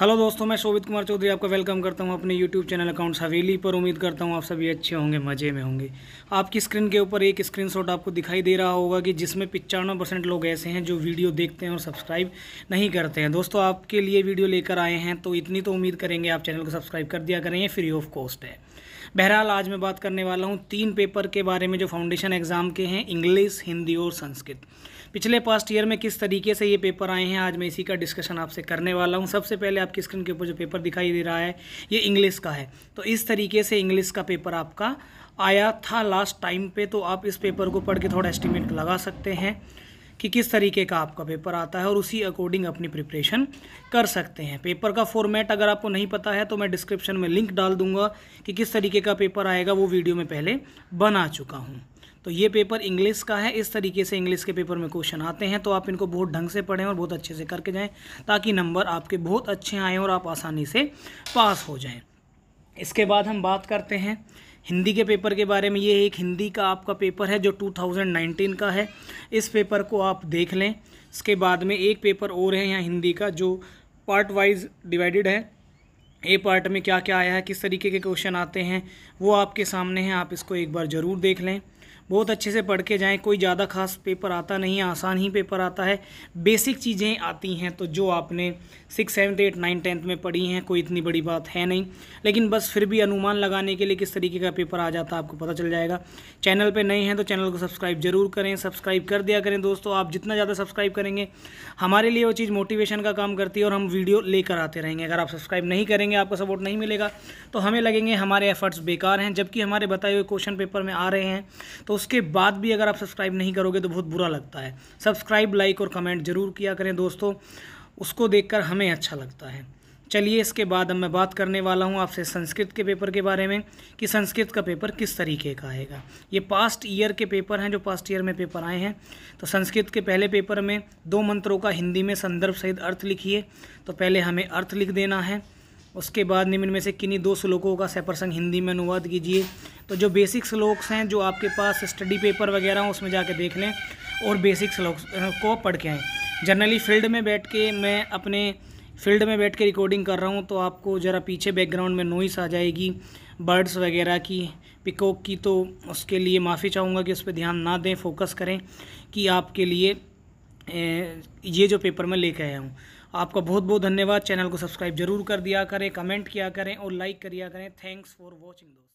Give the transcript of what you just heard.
hello दोस्तों मैं शोभित कुमार चौधरी आपका वेलकम करता हूं अपने यूट्यूब चैनल अकाउंट हवेली पर उम्मीद करता हूं आप सभी अच्छे होंगे मज़े में होंगे आपकी स्क्रीन के ऊपर एक स्क्रीनशॉट आपको दिखाई दे रहा होगा कि जिसमें पचानवे परसेंट लोग ऐसे हैं जो वीडियो देखते हैं और सब्सक्राइब नहीं करते हैं दोस्तों आपके लिए वीडियो लेकर आए हैं तो इतनी तो उम्मीद करेंगे आप चैनल को सब्सक्राइब कर दिया करें फ्री ऑफ कॉस्ट है बहरहाल आज मैं बात करने वाला हूँ तीन पेपर के बारे में जो फाउंडेशन एग्ज़ाम के हैं इंग्लिश हिंदी और संस्कृत पिछले पास्ट ईयर में किस तरीके से ये पेपर आए हैं आज मैं इसी का डिस्कशन आपसे करने वाला हूँ सबसे पहले आपकी स्क्रीन के ऊपर जो पेपर दिखाई दे रहा है ये इंग्लिश का है तो इस तरीके से इंग्लिश का पेपर आपका आया था लास्ट टाइम पे तो आप इस पेपर को पढ़ के थोड़ा एस्टिमेट लगा सकते हैं कि किस तरीके का आपका पेपर आता है और उसी अकॉर्डिंग अपनी प्रिपरेशन कर सकते हैं पेपर का फॉर्मेट अगर आपको नहीं पता है तो मैं डिस्क्रिप्शन में लिंक डाल दूंगा कि किस तरीके का पेपर आएगा वो वीडियो में पहले बना चुका हूँ तो ये पेपर इंग्लिश का है इस तरीके से इंग्लिश के पेपर में क्वेश्चन आते हैं तो आप इनको बहुत ढंग से पढ़ें और बहुत अच्छे से करके जाएं ताकि नंबर आपके बहुत अच्छे आएँ और आप आसानी से पास हो जाएं इसके बाद हम बात करते हैं हिंदी के पेपर के बारे में ये एक हिंदी का आपका पेपर है जो 2019 का है इस पेपर को आप देख लें इसके बाद में एक पेपर और है यहाँ हिंदी का जो पार्ट वाइज डिवाइडेड है ए पार्ट में क्या क्या आया है किस तरीके के क्वेश्चन आते हैं वो आपके सामने हैं आप इसको एक बार ज़रूर देख लें बहुत अच्छे से पढ़ के जाएँ कोई ज़्यादा खास पेपर आता नहीं आसान ही पेपर आता है बेसिक चीज़ें आती हैं तो जो आपने six seventh eight nine tenth में पढ़ी हैं कोई इतनी बड़ी बात है नहीं लेकिन बस फिर भी अनुमान लगाने के लिए किस तरीके का पेपर आ जाता है आपको पता चल जाएगा चैनल पर नए हैं तो चैनल को सब्सक्राइब जरूर करें सब्सक्राइब कर दिया करें दोस्तों आप जितना ज़्यादा सब्सक्राइब करेंगे हमारे लिए वो चीज़ मोटिवेशन का काम करती है और हम वीडियो लेकर आते रहेंगे अगर आप सब्सक्राइब नहीं करेंगे आपका सपोर्ट नहीं मिलेगा तो हमें लगेंगे हमारे एफर्ट्स बेकार हैं जबकि हमारे बताए हुए क्वेश्चन पेपर में आ रहे हैं तो तो उसके बाद भी अगर आप सब्सक्राइब नहीं करोगे तो बहुत बुरा लगता है सब्सक्राइब लाइक और कमेंट ज़रूर किया करें दोस्तों उसको देखकर हमें अच्छा लगता है चलिए इसके बाद अब मैं बात करने वाला हूँ आपसे संस्कृत के पेपर के बारे में कि संस्कृत का पेपर किस तरीके का आएगा ये पास्ट ईयर के पेपर हैं जो पास्ट ईयर में पेपर आए हैं तो संस्कृत के पहले पेपर में दो मंत्रों का हिंदी में संदर्भ सहित अर्थ लिखिए तो पहले हमें अर्थ लिख देना है उसके बाद निम्न में से किन्हीं दो श्लोकों का सैपरसंग हिंदी में अनुवाद कीजिए तो जो बेसिक श्लोक्स हैं जो आपके पास स्टडी पेपर वगैरह हो उसमें जाके देख लें और बेसिक श्लोक को पढ़ के आए जनरली फील्ड में बैठ के मैं अपने फील्ड में बैठ के रिकॉर्डिंग कर रहा हूँ तो आपको ज़रा पीछे बैकग्राउंड में नॉइस आ जाएगी बर्ड्स वगैरह की पिकॉक की तो उसके लिए माफ़ी चाहूँगा कि उस पर ध्यान ना दें फोकस करें कि आपके लिए ये जो पेपर मैं लेके आया हूँ आपका बहुत बहुत धन्यवाद चैनल को सब्सक्राइब जरूर कर दिया करें कमेंट किया करें और लाइक करिया करें थैंक्स फॉर वॉचिंग दोस्तों